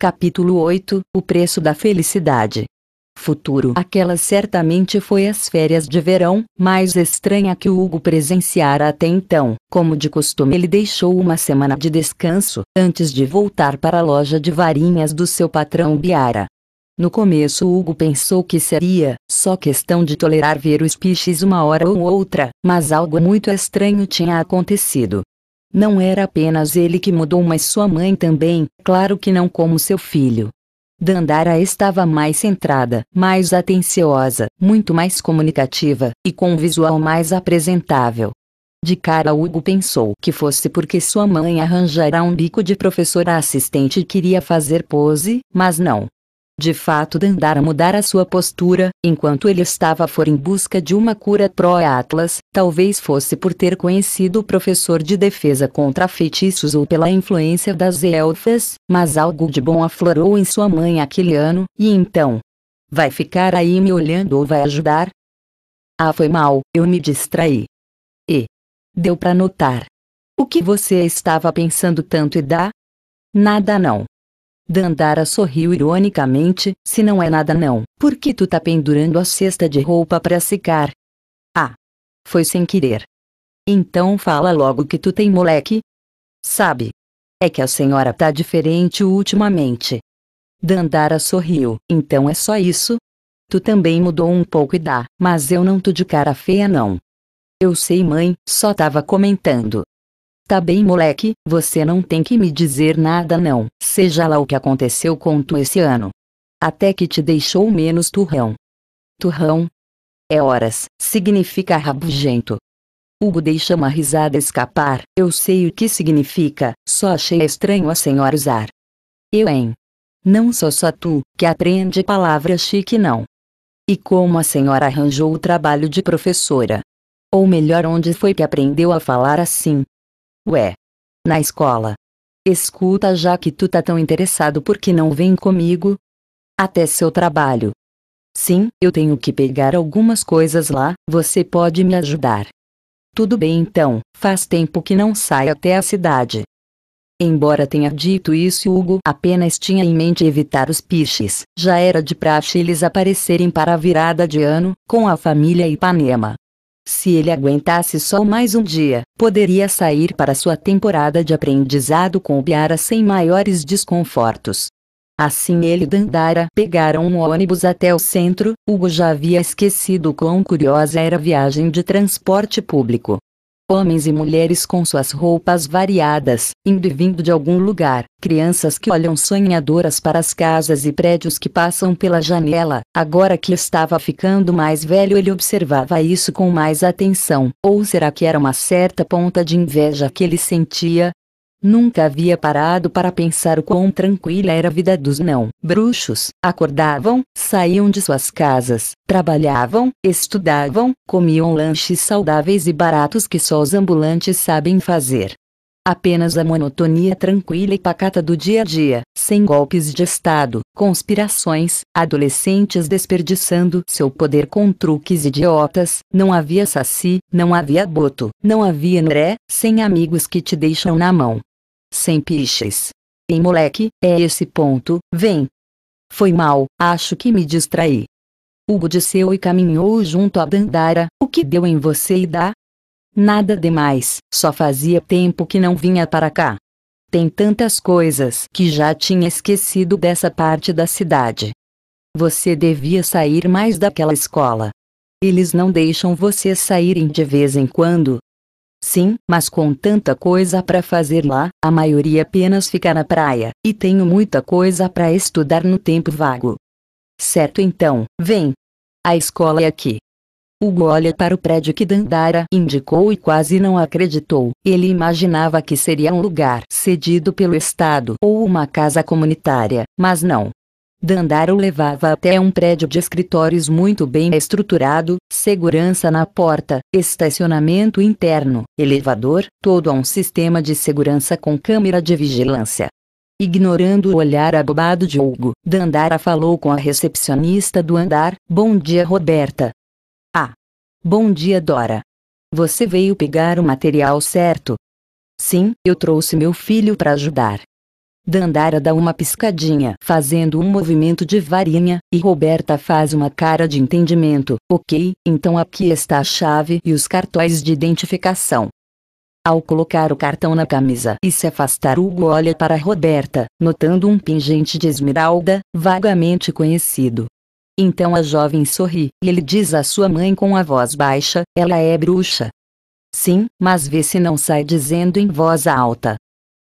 Capítulo 8 O preço da felicidade. Futuro. Aquela certamente foi as férias de verão, mais estranha que Hugo presenciara até então. Como de costume, ele deixou uma semana de descanso antes de voltar para a loja de varinhas do seu patrão Biara. No começo Hugo pensou que seria só questão de tolerar ver os piches uma hora ou outra, mas algo muito estranho tinha acontecido. Não era apenas ele que mudou, mas sua mãe também, claro que não como seu filho. Dandara estava mais centrada, mais atenciosa, muito mais comunicativa, e com um visual mais apresentável. De cara, Hugo pensou que fosse porque sua mãe arranjara um bico de professora assistente e queria fazer pose, mas não de fato a mudar a sua postura, enquanto ele estava fora em busca de uma cura pró-Atlas, talvez fosse por ter conhecido o professor de defesa contra feitiços ou pela influência das elfas, mas algo de bom aflorou em sua mãe aquele ano, e então... Vai ficar aí me olhando ou vai ajudar? Ah foi mal, eu me distraí. E... Deu para notar. O que você estava pensando tanto e dá? Nada não. Dandara sorriu ironicamente, se não é nada não, por que tu tá pendurando a cesta de roupa para secar? Ah! Foi sem querer. Então fala logo que tu tem moleque? Sabe? É que a senhora tá diferente ultimamente. Dandara sorriu, então é só isso? Tu também mudou um pouco e dá, mas eu não tô de cara feia não. Eu sei mãe, só tava comentando. Tá bem moleque, você não tem que me dizer nada não. Seja lá o que aconteceu com tu esse ano. Até que te deixou menos turrão. Turrão? É horas, significa rabugento. Hugo deixa uma risada escapar, eu sei o que significa, só achei estranho a senhora usar. Eu hein? Não sou só tu, que aprende palavra chique não. E como a senhora arranjou o trabalho de professora? Ou melhor, onde foi que aprendeu a falar assim, Ué. Na escola. Escuta já que tu tá tão interessado por que não vem comigo? Até seu trabalho. Sim, eu tenho que pegar algumas coisas lá, você pode me ajudar. Tudo bem então, faz tempo que não saio até a cidade. Embora tenha dito isso, Hugo apenas tinha em mente evitar os piches. Já era de praxe eles aparecerem para a virada de ano, com a família Ipanema. Se ele aguentasse só mais um dia, poderia sair para sua temporada de aprendizado com Biara sem maiores desconfortos. Assim ele e Dandara pegaram um ônibus até o centro, Hugo já havia esquecido quão curiosa era a viagem de transporte público homens e mulheres com suas roupas variadas, indo e vindo de algum lugar, crianças que olham sonhadoras para as casas e prédios que passam pela janela. Agora que estava ficando mais velho, ele observava isso com mais atenção. Ou será que era uma certa ponta de inveja que ele sentia, Nunca havia parado para pensar o quão tranquila era a vida dos não bruxos. Acordavam, saíam de suas casas, trabalhavam, estudavam, comiam lanches saudáveis e baratos que só os ambulantes sabem fazer. Apenas a monotonia tranquila e pacata do dia a dia, sem golpes de Estado, conspirações, adolescentes desperdiçando seu poder com truques idiotas, não havia saci, não havia boto, não havia André, sem amigos que te deixam na mão. Sem piches. Em moleque, é esse ponto, vem. Foi mal, acho que me distraí. Hugo disseu e caminhou junto a Dandara, o que deu em você e dá? Nada demais, só fazia tempo que não vinha para cá. Tem tantas coisas que já tinha esquecido dessa parte da cidade. Você devia sair mais daquela escola. Eles não deixam vocês saírem de vez em quando, Sim, mas com tanta coisa para fazer lá, a maioria apenas fica na praia, e tenho muita coisa para estudar no tempo vago. Certo então, vem. A escola é aqui. Hugo olha para o prédio que Dandara indicou e quase não acreditou. Ele imaginava que seria um lugar cedido pelo Estado ou uma casa comunitária, mas não. Dandara o levava até um prédio de escritórios muito bem estruturado, segurança na porta, estacionamento interno, elevador, todo a um sistema de segurança com câmera de vigilância. Ignorando o olhar abobado de Hugo, Dandara falou com a recepcionista do andar: Bom dia, Roberta. Ah! Bom dia, Dora. Você veio pegar o material certo? Sim, eu trouxe meu filho para ajudar. Dandara dá uma piscadinha, fazendo um movimento de varinha, e Roberta faz uma cara de entendimento. Ok, então aqui está a chave e os cartões de identificação. Ao colocar o cartão na camisa e se afastar, Hugo olha para Roberta, notando um pingente de esmeralda, vagamente conhecido. Então a jovem sorri, e ele diz à sua mãe com a voz baixa: Ela é bruxa. Sim, mas vê se não sai dizendo em voz alta.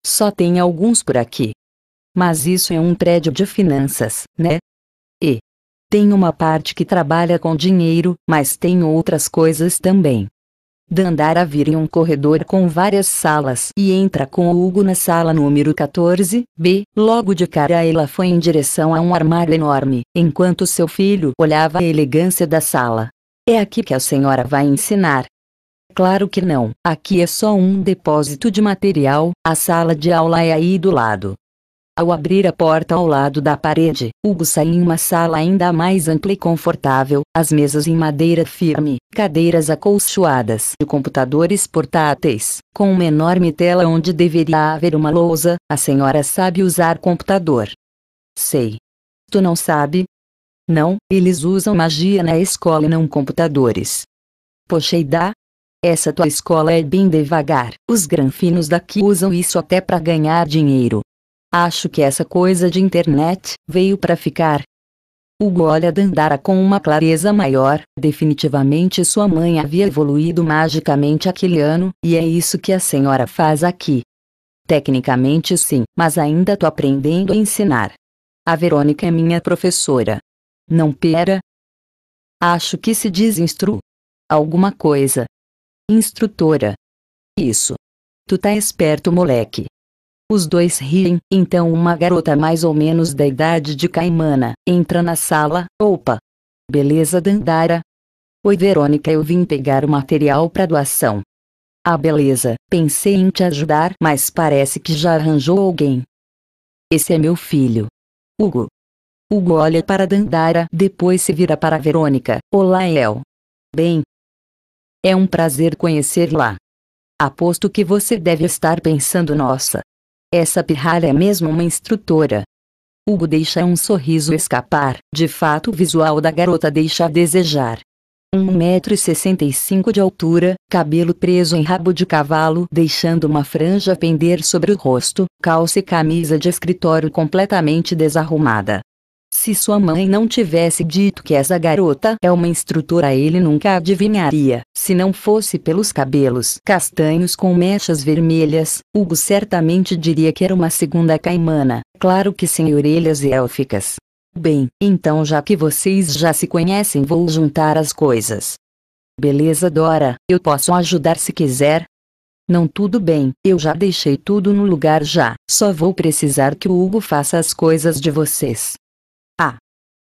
Só tem alguns por aqui. Mas isso é um prédio de finanças, né? E tem uma parte que trabalha com dinheiro, mas tem outras coisas também. Dandara vira em um corredor com várias salas e entra com Hugo na sala número 14B. Logo de cara ela foi em direção a um armário enorme, enquanto seu filho olhava a elegância da sala. É aqui que a senhora vai ensinar, Claro que não. Aqui é só um depósito de material, a sala de aula é aí do lado. Ao abrir a porta ao lado da parede, Hugo sai em uma sala ainda mais ampla e confortável, as mesas em madeira firme, cadeiras acolchoadas e computadores portáteis, com uma enorme tela onde deveria haver uma lousa, a senhora sabe usar computador. Sei. Tu não sabe? Não, eles usam magia na escola e não computadores. Poxa, dá, essa tua escola é bem devagar. Os granfinos daqui usam isso até para ganhar dinheiro. Acho que essa coisa de internet veio para ficar. Hugo olha Dandara com uma clareza maior, definitivamente sua mãe havia evoluído magicamente aquele ano, e é isso que a senhora faz aqui. Tecnicamente sim, mas ainda tô aprendendo a ensinar. A Verônica é minha professora. Não pera? Acho que se desinstru. Alguma coisa. Instrutora. Isso. Tu tá esperto, moleque. Os dois riem, então uma garota mais ou menos da idade de Caimana entra na sala. Opa! Beleza, Dandara? Oi, Verônica, eu vim pegar o material para doação. Ah, beleza, pensei em te ajudar, mas parece que já arranjou alguém. Esse é meu filho. Hugo. Hugo olha para Dandara, depois se vira para Verônica. Olá, El. Bem, é um prazer conhecê-la. Aposto que você deve estar pensando: nossa, essa pirralha é mesmo uma instrutora. Hugo deixa um sorriso escapar, de fato o visual da garota deixa a desejar. 1,65m de altura, cabelo preso em rabo de cavalo, deixando uma franja pender sobre o rosto, calça e camisa de escritório completamente desarrumada. Se sua mãe não tivesse dito que essa garota é uma instrutora, ele nunca adivinharia. Se não fosse pelos cabelos castanhos com mechas vermelhas, Hugo certamente diria que era uma segunda caimana, claro que sem orelhas e élficas. Bem, então já que vocês já se conhecem, vou juntar as coisas. Beleza, Dora, eu posso ajudar se quiser, não tudo bem, eu já deixei tudo no lugar já. Só vou precisar que o Hugo faça as coisas de vocês.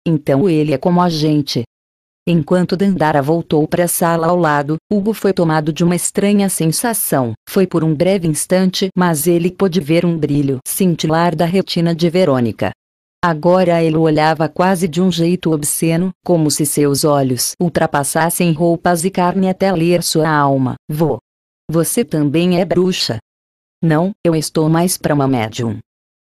Então ele é como a gente. Enquanto Dandara voltou para a sala ao lado, Hugo foi tomado de uma estranha sensação. Foi por um breve instante, mas ele pôde ver um brilho cintilar da retina de Verônica. Agora ele olhava quase de um jeito obsceno, como se seus olhos ultrapassassem roupas e carne até ler sua alma. Vô. Você também é bruxa? Não, eu estou mais para uma médium.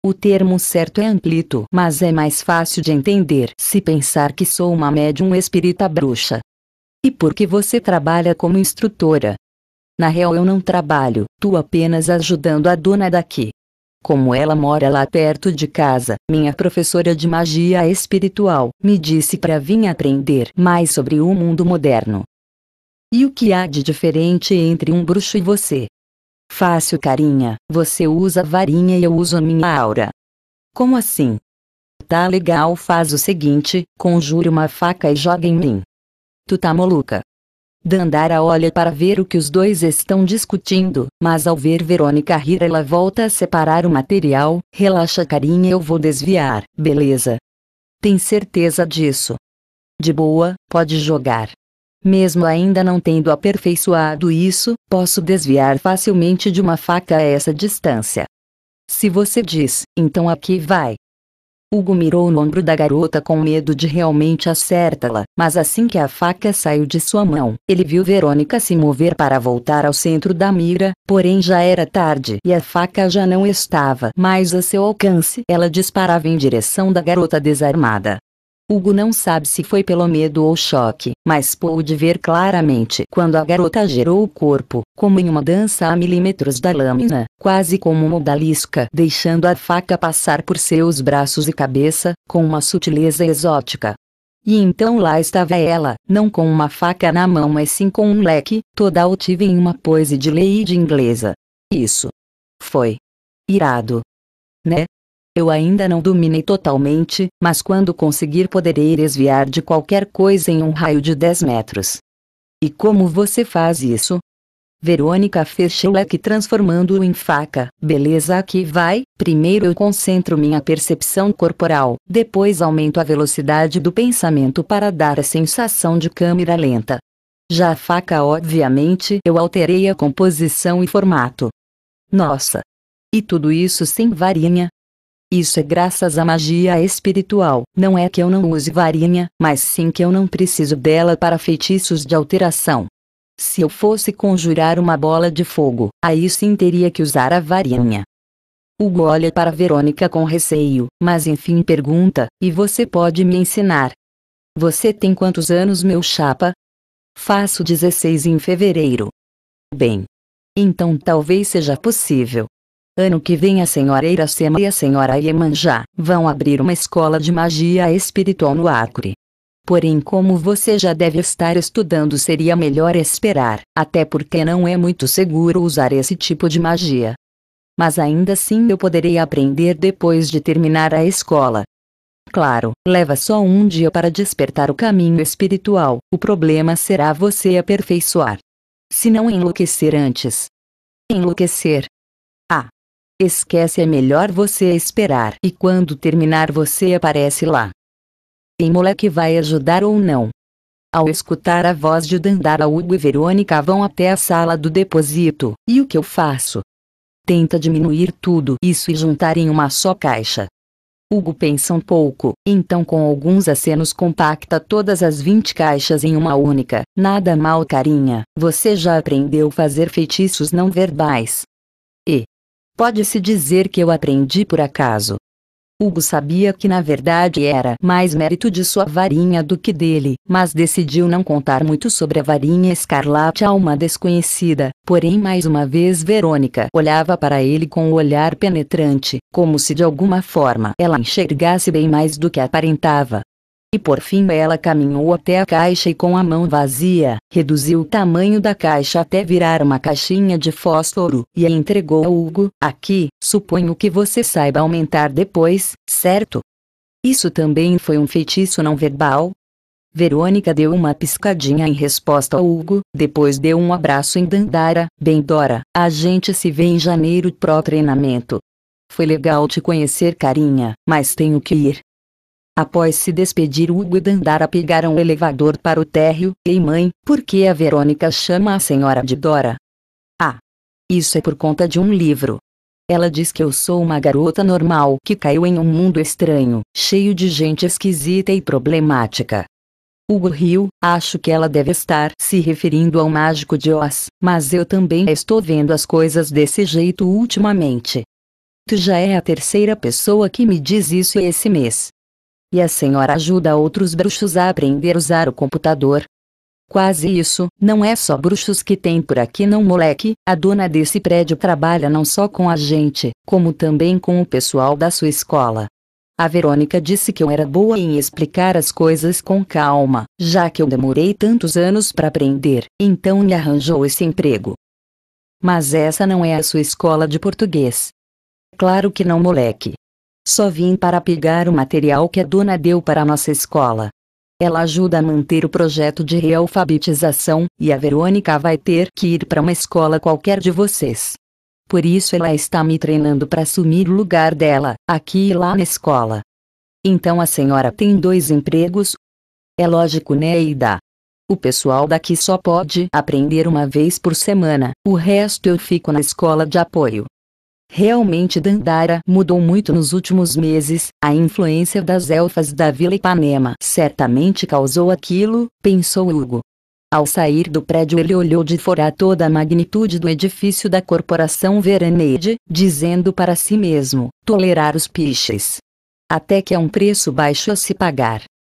O termo certo é amplito, mas é mais fácil de entender se pensar que sou uma médium espírita bruxa. E por que você trabalha como instrutora? Na real eu não trabalho, tu apenas ajudando a dona daqui. Como ela mora lá perto de casa, minha professora de magia espiritual me disse para vir aprender mais sobre o mundo moderno. E o que há de diferente entre um bruxo e você? Fácil carinha, você usa varinha e eu uso a minha aura. Como assim? Tá legal faz o seguinte, conjure uma faca e joga em mim. Tu tá maluca? Dandara olha para ver o que os dois estão discutindo, mas ao ver Verônica rir ela volta a separar o material, relaxa carinha eu vou desviar, beleza? Tem certeza disso? De boa, pode jogar. Mesmo ainda não tendo aperfeiçoado isso, posso desviar facilmente de uma faca a essa distância. Se você diz, então aqui vai. Hugo mirou no ombro da garota com medo de realmente acertá-la, mas assim que a faca saiu de sua mão, ele viu Verônica se mover para voltar ao centro da mira, porém já era tarde e a faca já não estava mais a seu alcance. Ela disparava em direção da garota desarmada. Hugo não sabe se foi pelo medo ou choque, mas pôde ver claramente quando a garota gerou o corpo, como em uma dança a milímetros da lâmina, quase como uma odalisca, deixando a faca passar por seus braços e cabeça, com uma sutileza exótica. E então lá estava ela, não com uma faca na mão, mas sim com um leque, toda altiva em uma pose de lady inglesa. Isso. Foi. Irado. Né? Eu ainda não dominei totalmente, mas quando conseguir poderei desviar de qualquer coisa em um raio de 10 metros. E como você faz isso? Verônica fechou o leque transformando-o em faca. Beleza, aqui vai. Primeiro eu concentro minha percepção corporal, depois aumento a velocidade do pensamento para dar a sensação de câmera lenta. Já a faca, obviamente, eu alterei a composição e formato. Nossa! E tudo isso sem varinha, isso é graças à magia espiritual. Não é que eu não use varinha, mas sim que eu não preciso dela para feitiços de alteração. Se eu fosse conjurar uma bola de fogo, aí sim teria que usar a varinha. Hugo olha para Verônica com receio, mas enfim pergunta: E você pode me ensinar? Você tem quantos anos, meu chapa? Faço 16 em fevereiro. Bem. Então talvez seja possível. Ano que vem a senhora Iracema e a senhora Iemanjá vão abrir uma escola de magia espiritual no Acre. Porém, como você já deve estar estudando, seria melhor esperar, até porque não é muito seguro usar esse tipo de magia. Mas ainda assim eu poderei aprender depois de terminar a escola. Claro, leva só um dia para despertar o caminho espiritual, o problema será você aperfeiçoar. Se não enlouquecer antes. Enlouquecer. Ah, Esquece é melhor você esperar e quando terminar você aparece lá. Tem moleque vai ajudar ou não? Ao escutar a voz de Dandara, Hugo e Verônica vão até a sala do depósito, e o que eu faço? Tenta diminuir tudo isso e juntar em uma só caixa. Hugo pensa um pouco, então com alguns acenos compacta todas as 20 caixas em uma única. Nada mal, carinha, você já aprendeu fazer feitiços não verbais. E, Pode-se dizer que eu aprendi por acaso. Hugo sabia que na verdade era mais mérito de sua varinha do que dele, mas decidiu não contar muito sobre a varinha escarlate a uma desconhecida. Porém, mais uma vez Verônica olhava para ele com um olhar penetrante, como se de alguma forma ela enxergasse bem mais do que aparentava e por fim ela caminhou até a caixa e com a mão vazia, reduziu o tamanho da caixa até virar uma caixinha de fósforo, e a entregou a Hugo, aqui, suponho que você saiba aumentar depois, certo? Isso também foi um feitiço não verbal? Verônica deu uma piscadinha em resposta a Hugo, depois deu um abraço em Dandara, bem Dora, a gente se vê em janeiro pro treinamento. Foi legal te conhecer carinha, mas tenho que ir. Após se despedir Hugo e Dandara pegaram o elevador para o térreo, Ei mãe, por que a Verônica chama a senhora de Dora? Ah! Isso é por conta de um livro. Ela diz que eu sou uma garota normal que caiu em um mundo estranho, cheio de gente esquisita e problemática. Hugo riu, acho que ela deve estar se referindo ao mágico de Oz, mas eu também estou vendo as coisas desse jeito ultimamente. Tu já é a terceira pessoa que me diz isso esse mês. E a senhora ajuda outros bruxos a aprender a usar o computador. Quase isso, não é só bruxos que tem por aqui não moleque, a dona desse prédio trabalha não só com a gente, como também com o pessoal da sua escola. A Verônica disse que eu era boa em explicar as coisas com calma, já que eu demorei tantos anos para aprender, então me arranjou esse emprego. Mas essa não é a sua escola de português. Claro que não, moleque. Só vim para pegar o material que a dona deu para a nossa escola. Ela ajuda a manter o projeto de realfabetização, e a Verônica vai ter que ir para uma escola qualquer de vocês. Por isso ela está me treinando para assumir o lugar dela, aqui e lá na escola. Então a senhora tem dois empregos? É lógico, né, Ida? O pessoal daqui só pode aprender uma vez por semana, o resto eu fico na escola de apoio. Realmente Dandara mudou muito nos últimos meses, a influência das elfas da Vila Ipanema certamente causou aquilo, pensou Hugo. Ao sair do prédio ele olhou de fora toda a magnitude do edifício da corporação Veraneide, dizendo para si mesmo, tolerar os piches. Até que é um preço baixo a se pagar.